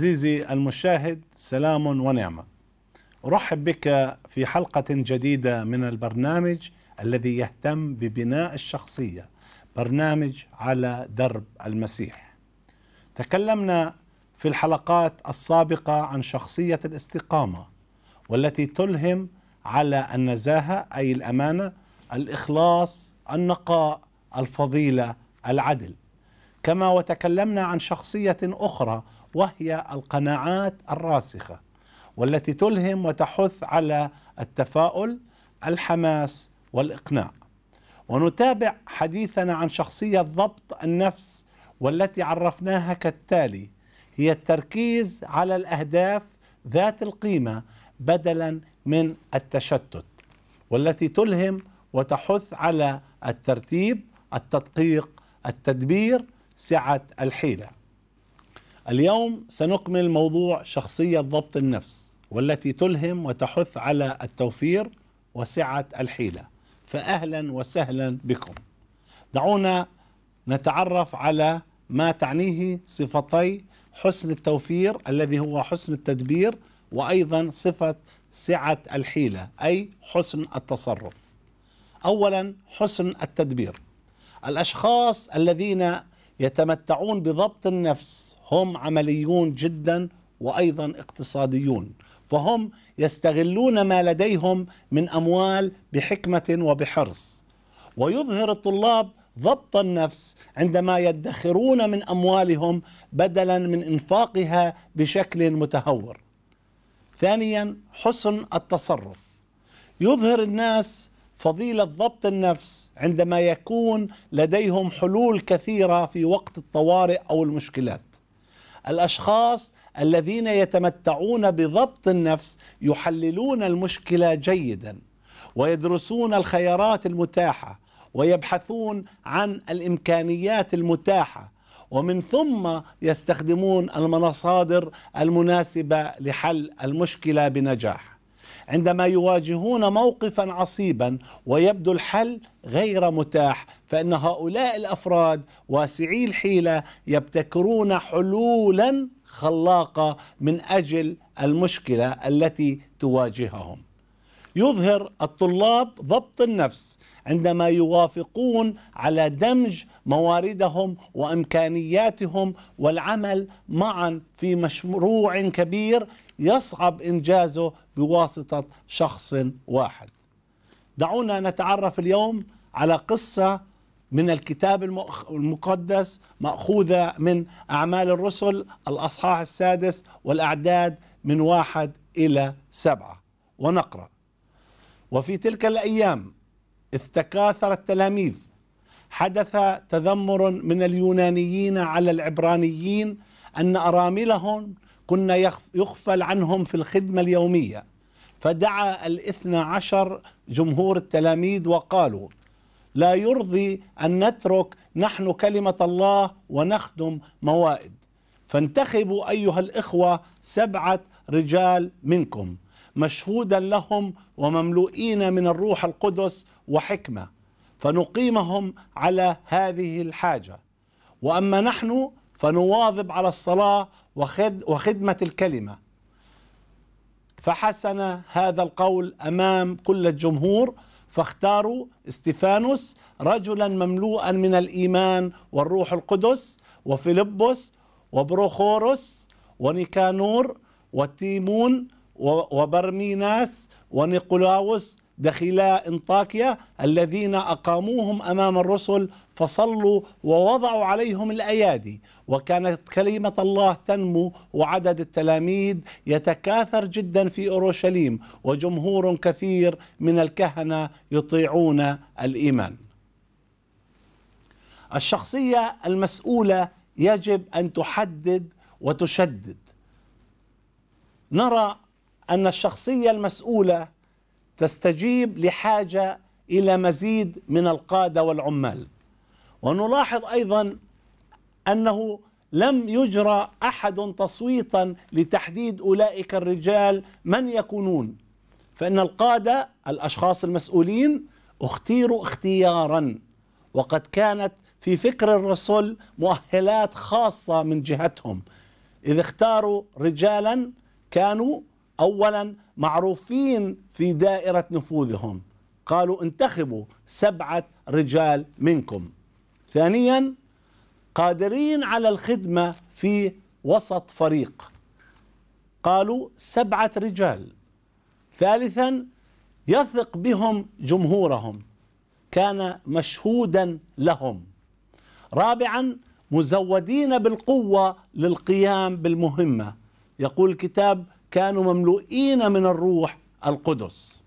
عزيزي المشاهد سلام ونعمة أرحب بك في حلقة جديدة من البرنامج الذي يهتم ببناء الشخصية برنامج على درب المسيح تكلمنا في الحلقات السابقة عن شخصية الاستقامة والتي تلهم على النزاهة أي الأمانة الإخلاص النقاء الفضيلة العدل كما وتكلمنا عن شخصيه اخرى وهي القناعات الراسخه والتي تلهم وتحث على التفاؤل الحماس والاقناع ونتابع حديثنا عن شخصيه ضبط النفس والتي عرفناها كالتالي هي التركيز على الاهداف ذات القيمه بدلا من التشتت والتي تلهم وتحث على الترتيب التدقيق التدبير سعة الحيلة اليوم سنكمل موضوع شخصية ضبط النفس والتي تلهم وتحث على التوفير وسعة الحيلة فأهلا وسهلا بكم دعونا نتعرف على ما تعنيه صفتي حسن التوفير الذي هو حسن التدبير وأيضا صفة سعة الحيلة أي حسن التصرف أولا حسن التدبير الاشخاص الذين يتمتعون بضبط النفس هم عمليون جدا وايضا اقتصاديون فهم يستغلون ما لديهم من اموال بحكمه وبحرص ويظهر الطلاب ضبط النفس عندما يدخرون من اموالهم بدلا من انفاقها بشكل متهور ثانيا حسن التصرف يظهر الناس فضيلة ضبط النفس عندما يكون لديهم حلول كثيرة في وقت الطوارئ أو المشكلات الأشخاص الذين يتمتعون بضبط النفس يحللون المشكلة جيدا ويدرسون الخيارات المتاحة ويبحثون عن الإمكانيات المتاحة ومن ثم يستخدمون المصادر المناسبة لحل المشكلة بنجاح عندما يواجهون موقفا عصيبا ويبدو الحل غير متاح فان هؤلاء الافراد واسعي الحيله يبتكرون حلولا خلاقه من اجل المشكله التي تواجههم يظهر الطلاب ضبط النفس عندما يوافقون على دمج مواردهم وامكانياتهم والعمل معا في مشروع كبير يصعب انجازه بواسطه شخص واحد. دعونا نتعرف اليوم على قصه من الكتاب المقدس ماخوذه من اعمال الرسل الاصحاح السادس والاعداد من واحد الى سبعه ونقرا وفي تلك الايام إذ تكاثر التلاميذ حدث تذمر من اليونانيين على العبرانيين أن أراملهم كنا يخفل عنهم في الخدمة اليومية فدعا الاثنى عشر جمهور التلاميذ وقالوا لا يرضي أن نترك نحن كلمة الله ونخدم موائد فانتخبوا أيها الإخوة سبعة رجال منكم مشهودا لهم ومملوئين من الروح القدس وحكمه فنقيمهم على هذه الحاجه واما نحن فنواظب على الصلاه وخدمه الكلمه فحسن هذا القول امام كل الجمهور فاختاروا استفانوس رجلا مملوءا من الايمان والروح القدس وفيلبس وبروخورس ونيكانور وتيمون وبرميناس ونيقولاوس دخيلا انطاكيا الذين اقاموهم امام الرسل فصلوا ووضعوا عليهم الايادي وكانت كلمه الله تنمو وعدد التلاميذ يتكاثر جدا في اورشليم وجمهور كثير من الكهنه يطيعون الايمان. الشخصيه المسؤوله يجب ان تحدد وتشدد. نرى أن الشخصية المسؤولة تستجيب لحاجة إلى مزيد من القادة والعمال ونلاحظ أيضا أنه لم يجرى أحد تصويتا لتحديد أولئك الرجال من يكونون فإن القادة الأشخاص المسؤولين اختيروا اختيارا وقد كانت في فكر الرسل مؤهلات خاصة من جهتهم إذا اختاروا رجالا كانوا أولا معروفين في دائرة نفوذهم قالوا انتخبوا سبعة رجال منكم ثانيا قادرين على الخدمة في وسط فريق قالوا سبعة رجال ثالثا يثق بهم جمهورهم كان مشهودا لهم رابعا مزودين بالقوة للقيام بالمهمة يقول الكتاب كانوا مملوئين من الروح القدس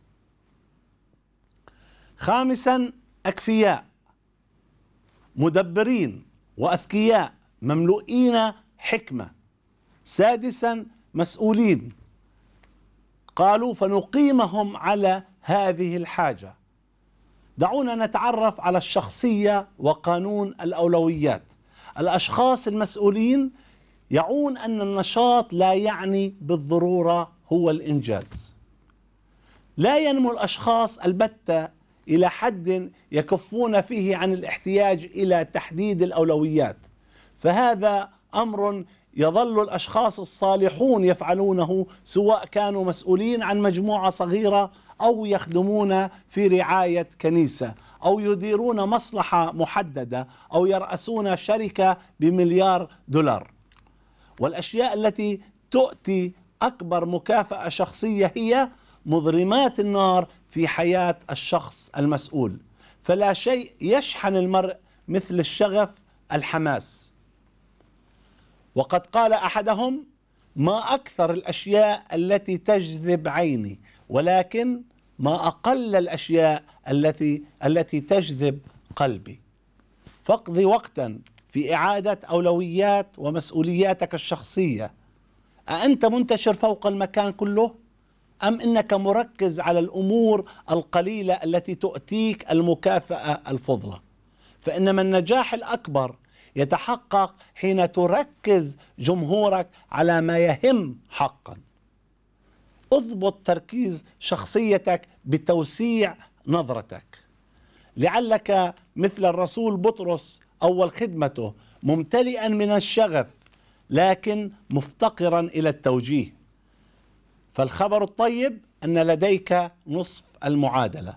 خامسا أكفياء مدبرين وأذكياء مملوئين حكمة سادسا مسؤولين قالوا فنقيمهم على هذه الحاجة دعونا نتعرف على الشخصية وقانون الأولويات الأشخاص المسؤولين يعون أن النشاط لا يعني بالضرورة هو الإنجاز لا ينمو الأشخاص البتة إلى حد يكفون فيه عن الاحتياج إلى تحديد الأولويات فهذا أمر يظل الاشخاص الصالحون يفعلونه سواء كانوا مسؤولين عن مجموعه صغيره او يخدمون في رعايه كنيسه او يديرون مصلحه محدده او يراسون شركه بمليار دولار والأشياء التي تؤتي أكبر مكافأة شخصية هي مضرمات النار في حياة الشخص المسؤول فلا شيء يشحن المرء مثل الشغف الحماس وقد قال أحدهم ما أكثر الأشياء التي تجذب عيني ولكن ما أقل الأشياء التي التي تجذب قلبي فاقضي وقتا في إعادة أولويات ومسؤولياتك الشخصية أأنت منتشر فوق المكان كله؟ أم أنك مركز على الأمور القليلة التي تؤتيك المكافأة الفضلة فإنما النجاح الأكبر يتحقق حين تركز جمهورك على ما يهم حقا اضبط تركيز شخصيتك بتوسيع نظرتك لعلك مثل الرسول بطرس أول خدمته ممتلئا من الشغف لكن مفتقرا إلى التوجيه فالخبر الطيب أن لديك نصف المعادلة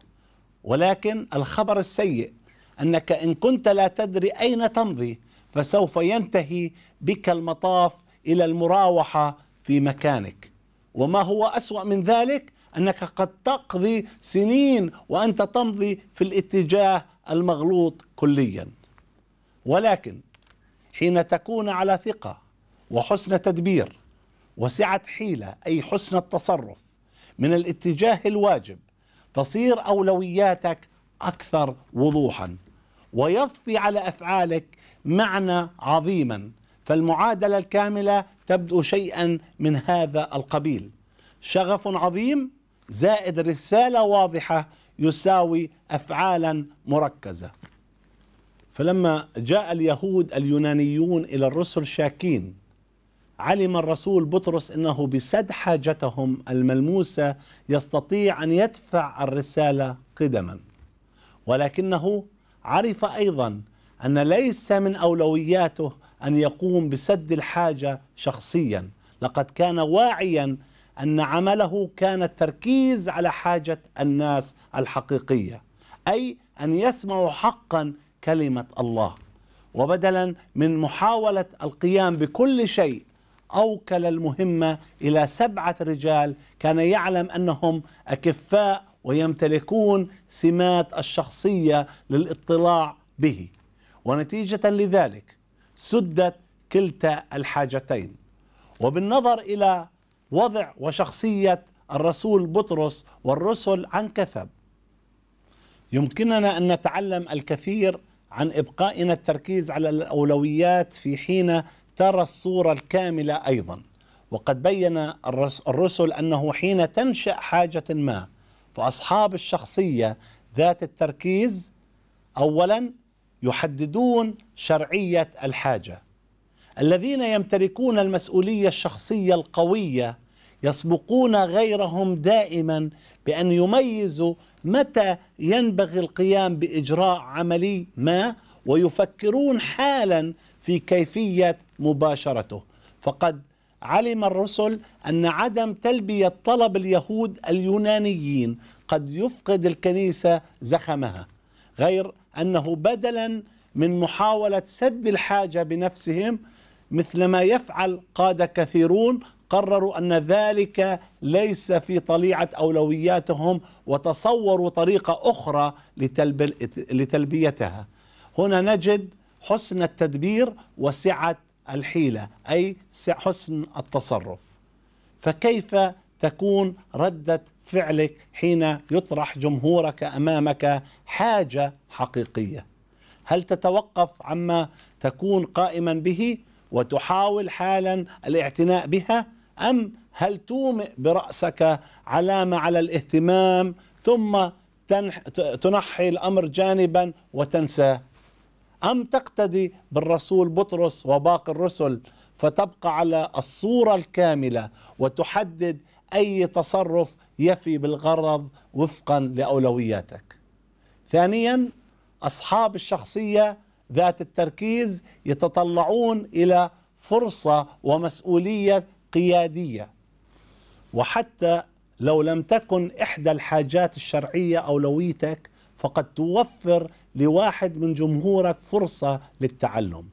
ولكن الخبر السيء أنك إن كنت لا تدري أين تمضي فسوف ينتهي بك المطاف إلى المراوحة في مكانك وما هو أسوأ من ذلك أنك قد تقضي سنين وأنت تمضي في الاتجاه المغلوط كلياً ولكن حين تكون على ثقة وحسن تدبير وسعة حيلة أي حسن التصرف من الاتجاه الواجب تصير أولوياتك أكثر وضوحا ويضفي على أفعالك معنى عظيما فالمعادلة الكاملة تبدو شيئا من هذا القبيل شغف عظيم زائد رسالة واضحة يساوي أفعالا مركزة فلما جاء اليهود اليونانيون إلى الرسل شاكين علم الرسول بطرس أنه بسد حاجتهم الملموسة يستطيع أن يدفع الرسالة قدما ولكنه عرف أيضا أن ليس من أولوياته أن يقوم بسد الحاجة شخصيا لقد كان واعيا أن عمله كان التركيز على حاجة الناس الحقيقية أي أن يسمعوا حقا كلمه الله وبدلا من محاوله القيام بكل شيء اوكل المهمه الى سبعه رجال كان يعلم انهم اكفاء ويمتلكون سمات الشخصيه للاطلاع به ونتيجه لذلك سدت كلتا الحاجتين وبالنظر الى وضع وشخصيه الرسول بطرس والرسل عن كثب يمكننا ان نتعلم الكثير عن ابقائنا التركيز على الاولويات في حين ترى الصوره الكامله ايضا وقد بين الرسل انه حين تنشا حاجه ما فاصحاب الشخصيه ذات التركيز اولا يحددون شرعيه الحاجه الذين يمتلكون المسؤوليه الشخصيه القويه يسبقون غيرهم دائما بان يميزوا متى ينبغي القيام باجراء عملي ما ويفكرون حالا في كيفيه مباشرته فقد علم الرسل ان عدم تلبيه طلب اليهود اليونانيين قد يفقد الكنيسه زخمها غير انه بدلا من محاوله سد الحاجه بنفسهم مثل ما يفعل قاده كثيرون قرروا أن ذلك ليس في طليعة أولوياتهم وتصوروا طريقة أخرى لتلبيتها هنا نجد حسن التدبير وسعة الحيلة أي حسن التصرف فكيف تكون ردة فعلك حين يطرح جمهورك أمامك حاجة حقيقية هل تتوقف عما تكون قائما به وتحاول حالا الاعتناء بها أم هل تومئ برأسك علامة على الاهتمام ثم تنح... تنحي الأمر جانبا وتنساه أم تقتدي بالرسول بطرس وباقي الرسل فتبقى على الصورة الكاملة وتحدد أي تصرف يفي بالغرض وفقا لأولوياتك ثانيا أصحاب الشخصية ذات التركيز يتطلعون إلى فرصة ومسؤولية قيادية وحتى لو لم تكن إحدى الحاجات الشرعية أولويتك فقد توفر لواحد من جمهورك فرصة للتعلم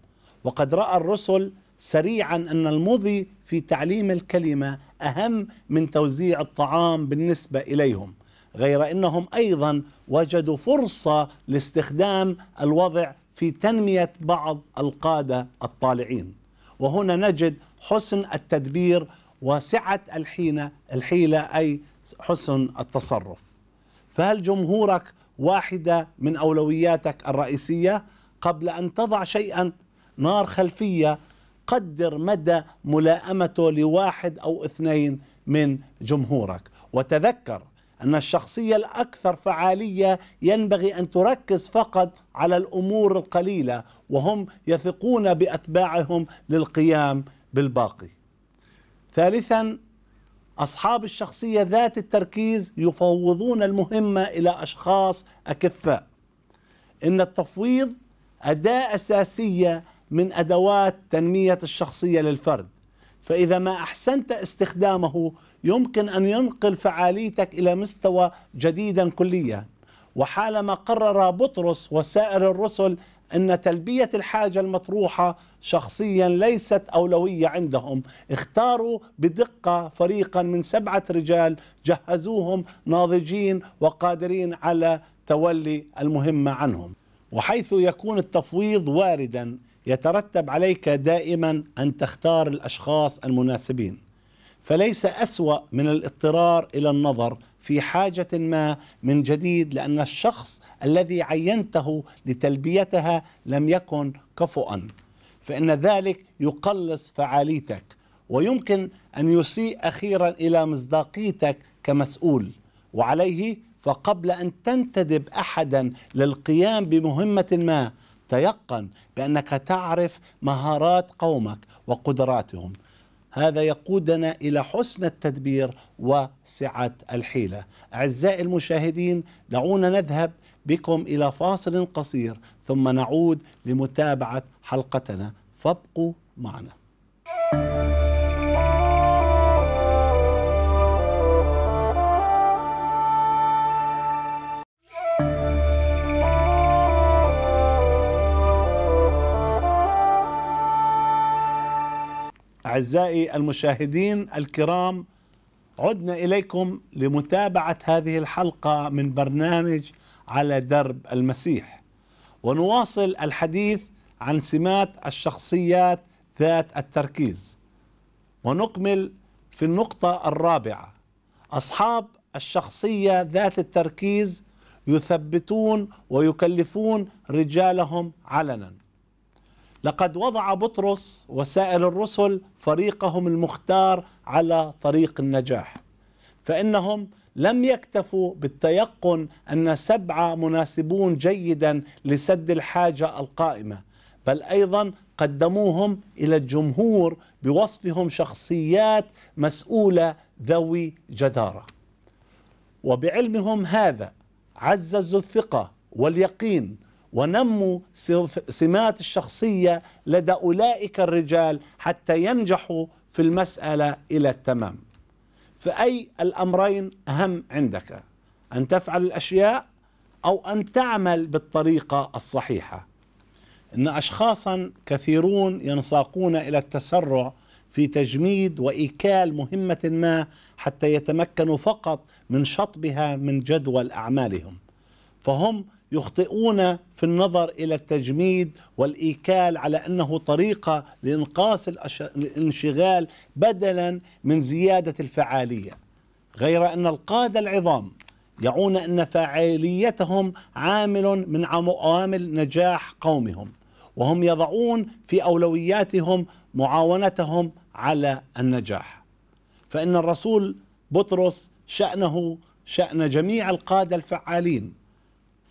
وقد رأى الرسل سريعا أن المضي في تعليم الكلمة أهم من توزيع الطعام بالنسبة إليهم غير أنهم أيضا وجدوا فرصة لاستخدام الوضع في تنمية بعض القادة الطالعين وهنا نجد حسن التدبير وسعة الحينة الحيلة أي حسن التصرف فهل جمهورك واحدة من أولوياتك الرئيسية قبل أن تضع شيئا نار خلفية قدر مدى ملائمته لواحد أو اثنين من جمهورك وتذكر أن الشخصية الأكثر فعالية ينبغي أن تركز فقط على الأمور القليلة وهم يثقون بأتباعهم للقيام بالباقي ثالثا أصحاب الشخصية ذات التركيز يفوضون المهمة إلى أشخاص أكفاء إن التفويض أداة أساسية من أدوات تنمية الشخصية للفرد فإذا ما أحسنت استخدامه يمكن أن ينقل فعاليتك إلى مستوى جديدا كليا وحالما قرر بطرس وسائر الرسل أن تلبية الحاجة المطروحة شخصيا ليست أولوية عندهم اختاروا بدقة فريقا من سبعة رجال جهزوهم ناضجين وقادرين على تولي المهمة عنهم وحيث يكون التفويض واردا يترتب عليك دائما أن تختار الأشخاص المناسبين فليس أسوأ من الاضطرار إلى النظر في حاجة ما من جديد لأن الشخص الذي عينته لتلبيتها لم يكن كفؤا فإن ذلك يقلص فعاليتك ويمكن أن يسيء أخيرا إلى مصداقيتك كمسؤول وعليه فقبل أن تنتدب أحدا للقيام بمهمة ما تيقن بأنك تعرف مهارات قومك وقدراتهم هذا يقودنا الى حسن التدبير وسعه الحيله. اعزائي المشاهدين دعونا نذهب بكم الى فاصل قصير ثم نعود لمتابعه حلقتنا فابقوا معنا. أعزائي المشاهدين الكرام عدنا إليكم لمتابعة هذه الحلقة من برنامج على درب المسيح ونواصل الحديث عن سمات الشخصيات ذات التركيز ونكمل في النقطة الرابعة أصحاب الشخصية ذات التركيز يثبتون ويكلفون رجالهم علنا لقد وضع بطرس وسائر الرسل فريقهم المختار على طريق النجاح فانهم لم يكتفوا بالتيقن ان سبعه مناسبون جيدا لسد الحاجه القائمه بل ايضا قدموهم الى الجمهور بوصفهم شخصيات مسؤوله ذوي جداره وبعلمهم هذا عززوا الثقه واليقين ونموا سمات الشخصية لدى أولئك الرجال حتى ينجحوا في المسألة إلى التمام فأي الأمرين أهم عندك أن تفعل الأشياء أو أن تعمل بالطريقة الصحيحة إن أشخاصا كثيرون ينساقون إلى التسرع في تجميد وإيكال مهمة ما حتى يتمكنوا فقط من شطبها من جدول أعمالهم فهم يخطئون في النظر الى التجميد والايكال على انه طريقه لانقاص الانشغال بدلا من زياده الفعاليه غير ان القاده العظام يعون ان فاعليتهم عامل من عوامل نجاح قومهم وهم يضعون في اولوياتهم معاونتهم على النجاح فان الرسول بطرس شانه شان جميع القاده الفعالين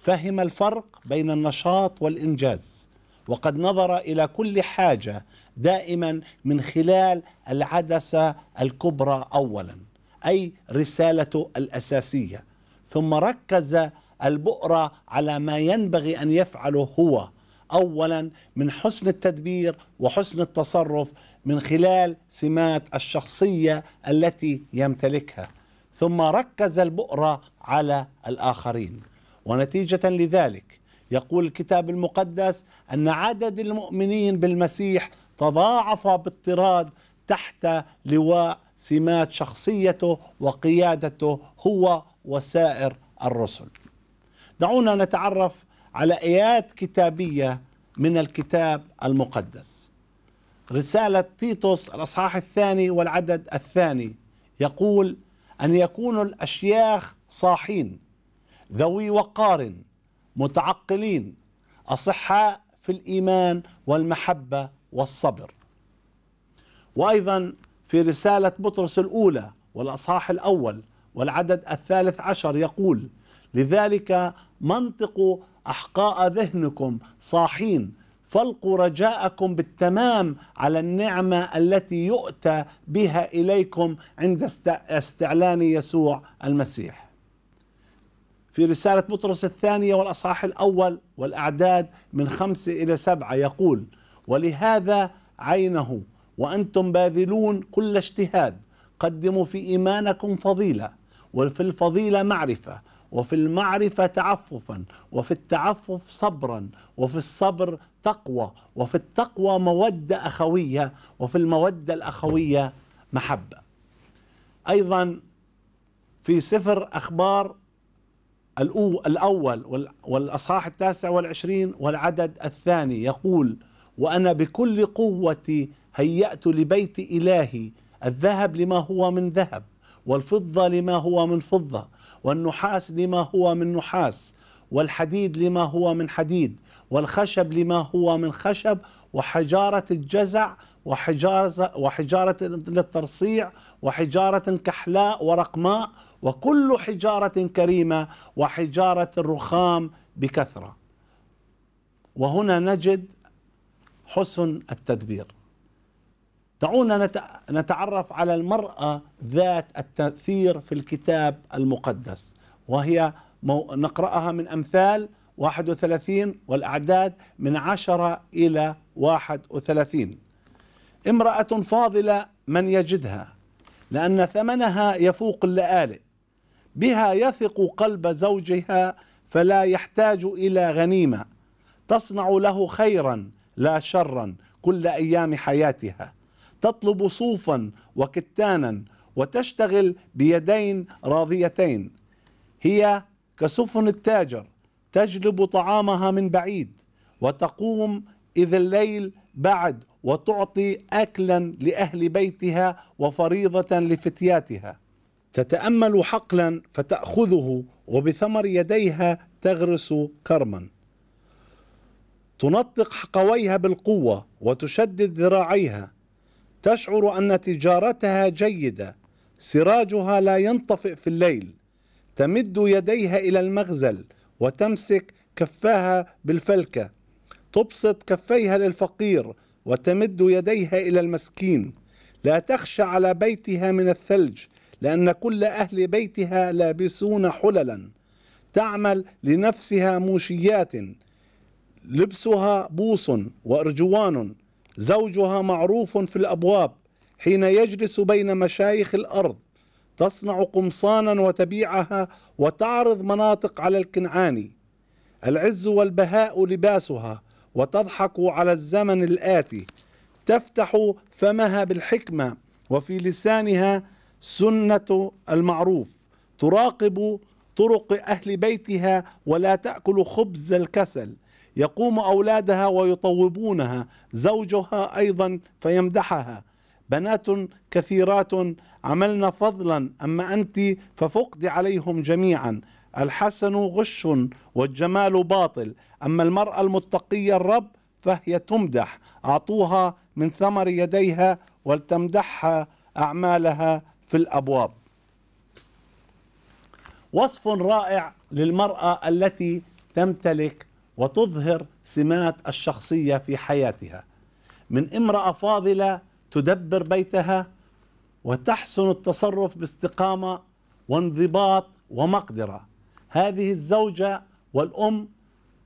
فهم الفرق بين النشاط والانجاز وقد نظر الى كل حاجه دائما من خلال العدسه الكبرى اولا اي رسالته الاساسيه ثم ركز البؤره على ما ينبغي ان يفعله هو اولا من حسن التدبير وحسن التصرف من خلال سمات الشخصيه التي يمتلكها ثم ركز البؤره على الاخرين ونتيجة لذلك يقول الكتاب المقدس أن عدد المؤمنين بالمسيح تضاعف باضطراد تحت لواء سمات شخصيته وقيادته هو وسائر الرسل. دعونا نتعرف على ايات كتابيه من الكتاب المقدس. رساله تيتوس الاصحاح الثاني والعدد الثاني يقول ان يكونوا الاشياخ صاحين ذوي وقار متعقلين أصحاء في الإيمان والمحبة والصبر وأيضا في رسالة بطرس الأولى والأصحاح الأول والعدد الثالث عشر يقول لذلك منطقوا أحقاء ذهنكم صاحين فالقوا رجاءكم بالتمام على النعمة التي يؤتى بها إليكم عند استعلان يسوع المسيح في رسالة بطرس الثانية والأصحاح الأول والأعداد من خمسة إلى سبعة يقول ولهذا عينه وأنتم باذلون كل اجتهاد قدموا في إيمانكم فضيلة وفي الفضيلة معرفة وفي المعرفة تعففا وفي التعفف صبرا وفي الصبر تقوى وفي التقوى مودة أخوية وفي المودة الأخوية محبة أيضا في سفر أخبار الأول والأصحاح التاسع والعشرين والعدد الثاني يقول وأنا بكل قوتي هيأت لبيت إلهي الذهب لما هو من ذهب والفضة لما هو من فضة والنحاس لما هو من نحاس والحديد لما هو من حديد والخشب لما هو من خشب وحجارة الجزع وحجارة, وحجارة للترصيع وحجارة كحلاء ورقماء وكل حجارة كريمة وحجارة الرخام بكثرة وهنا نجد حسن التدبير دعونا نتعرف على المرأة ذات التأثير في الكتاب المقدس وهي نقرأها من أمثال 31 والأعداد من 10 إلى 31 امرأة فاضلة من يجدها لأن ثمنها يفوق اللآلئ بها يثق قلب زوجها فلا يحتاج الى غنيمه تصنع له خيرا لا شرا كل ايام حياتها تطلب صوفا وكتانا وتشتغل بيدين راضيتين هي كسفن التاجر تجلب طعامها من بعيد وتقوم اذا الليل بعد وتعطي اكلا لاهل بيتها وفريضه لفتياتها تتامل حقلا فتاخذه وبثمر يديها تغرس كرما تنطق حقويها بالقوه وتشدد ذراعيها تشعر ان تجارتها جيده سراجها لا ينطفئ في الليل تمد يديها الى المغزل وتمسك كفاها بالفلكه تبسط كفيها للفقير وتمد يديها الى المسكين لا تخشى على بيتها من الثلج لأن كل أهل بيتها لابسون حللا تعمل لنفسها موشيات لبسها بوص وأرجوان زوجها معروف في الأبواب حين يجلس بين مشايخ الأرض تصنع قمصانا وتبيعها وتعرض مناطق على الكنعاني العز والبهاء لباسها وتضحك على الزمن الآتي تفتح فمها بالحكمة وفي لسانها سنة المعروف تراقب طرق أهل بيتها ولا تأكل خبز الكسل يقوم أولادها ويطوبونها زوجها أيضا فيمدحها بنات كثيرات عملن فضلا أما أنت ففقد عليهم جميعا الحسن غش والجمال باطل أما المرأة المتقية الرب فهي تمدح أعطوها من ثمر يديها ولتمدحها أعمالها في الابواب وصف رائع للمراه التي تمتلك وتظهر سمات الشخصيه في حياتها من امراه فاضله تدبر بيتها وتحسن التصرف باستقامه وانضباط ومقدره هذه الزوجه والام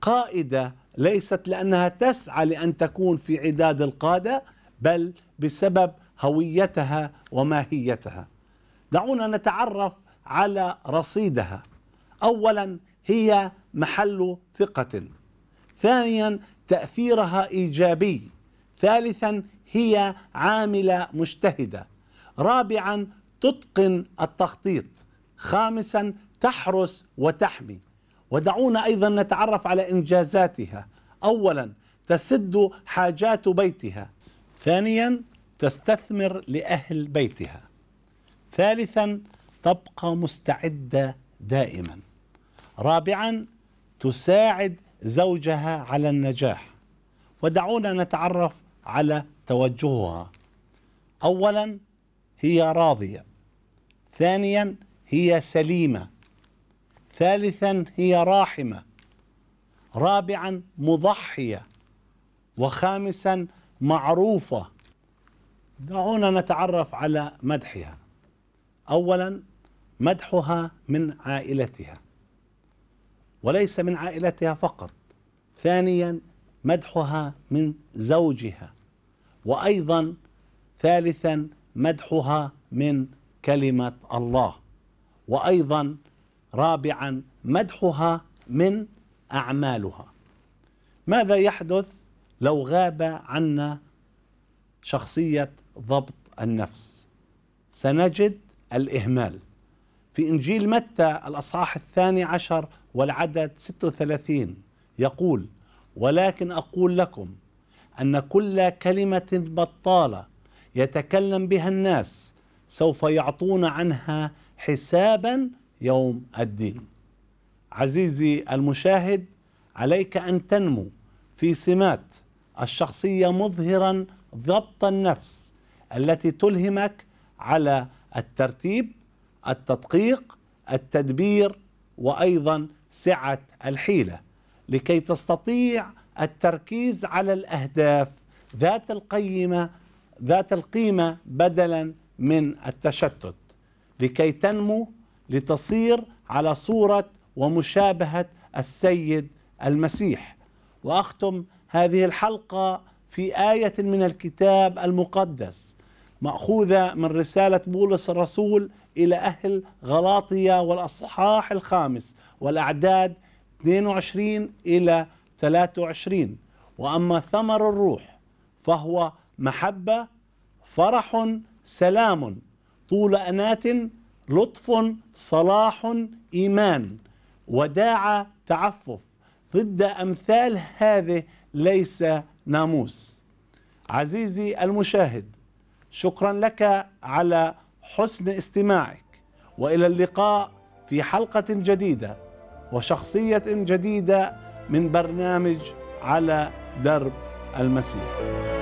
قائده ليست لانها تسعى لان تكون في عداد القاده بل بسبب هويتها وماهيتها دعونا نتعرف على رصيدها اولا هي محل ثقه ثانيا تاثيرها ايجابي ثالثا هي عامله مجتهده رابعا تتقن التخطيط خامسا تحرس وتحمي ودعونا ايضا نتعرف على انجازاتها اولا تسد حاجات بيتها ثانيا تستثمر لاهل بيتها ثالثا تبقى مستعدة دائما رابعا تساعد زوجها على النجاح ودعونا نتعرف على توجهها اولا هي راضيه ثانيا هي سليمه ثالثا هي راحمه رابعا مضحيه وخامسا معروفه دعونا نتعرف على مدحها اولا مدحها من عائلتها وليس من عائلتها فقط ثانيا مدحها من زوجها وايضا ثالثا مدحها من كلمه الله وايضا رابعا مدحها من اعمالها ماذا يحدث لو غاب عنا شخصيه ضبط النفس سنجد الإهمال في إنجيل متى الأصحاح الثاني عشر والعدد 36 يقول ولكن أقول لكم أن كل كلمة بطالة يتكلم بها الناس سوف يعطون عنها حسابا يوم الدين عزيزي المشاهد عليك أن تنمو في سمات الشخصية مظهرا ضبط النفس التي تلهمك على الترتيب التدقيق التدبير وايضا سعه الحيله لكي تستطيع التركيز على الاهداف ذات القيمه ذات القيمه بدلا من التشتت لكي تنمو لتصير على صوره ومشابهه السيد المسيح واختم هذه الحلقه في ايه من الكتاب المقدس ماخوذه من رساله بولس الرسول الى اهل غلاطية والاصحاح الخامس والاعداد 22 الى 23 واما ثمر الروح فهو محبه فرح سلام طول اناه لطف صلاح ايمان وداعه تعفف ضد امثال هذه ليس ناموس عزيزي المشاهد شكرا لك على حسن استماعك والى اللقاء في حلقه جديده وشخصيه جديده من برنامج على درب المسيح